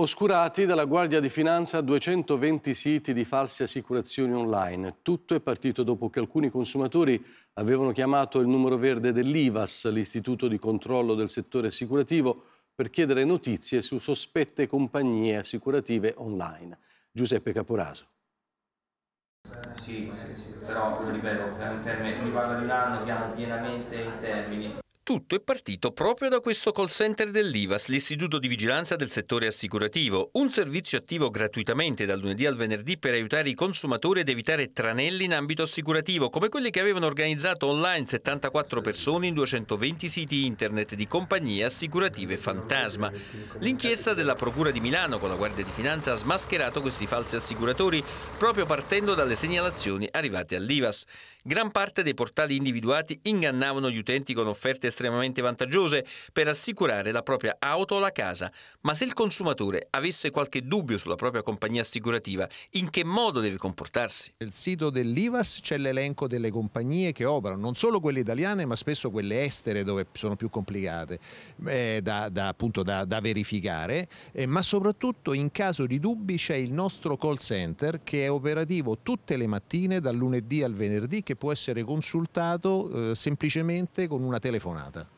Oscurati dalla Guardia di Finanza 220 siti di false assicurazioni online. Tutto è partito dopo che alcuni consumatori avevano chiamato il numero verde dell'IVAS, l'istituto di controllo del settore assicurativo, per chiedere notizie su sospette compagnie assicurative online. Giuseppe Caporaso. Sì, sì, sì però lo ripeto, per un termine, riguardo Milano siamo pienamente in termini. Tutto è partito proprio da questo call center dell'IVAS, l'Istituto di Vigilanza del Settore Assicurativo, un servizio attivo gratuitamente dal lunedì al venerdì per aiutare i consumatori ad evitare tranelli in ambito assicurativo, come quelli che avevano organizzato online 74 persone in 220 siti internet di compagnie assicurative fantasma. L'inchiesta della Procura di Milano con la Guardia di Finanza ha smascherato questi falsi assicuratori proprio partendo dalle segnalazioni arrivate all'IVAS. Gran parte dei portali individuati ingannavano gli utenti con offerte estremamente vantaggiose per assicurare la propria auto o la casa, ma se il consumatore avesse qualche dubbio sulla propria compagnia assicurativa, in che modo deve comportarsi? Nel sito dell'IVAS c'è l'elenco delle compagnie che operano, non solo quelle italiane ma spesso quelle estere dove sono più complicate eh, da, da, appunto, da, da verificare, eh, ma soprattutto in caso di dubbi c'è il nostro call center che è operativo tutte le mattine dal lunedì al venerdì che può essere consultato eh, semplicemente con una telefonata.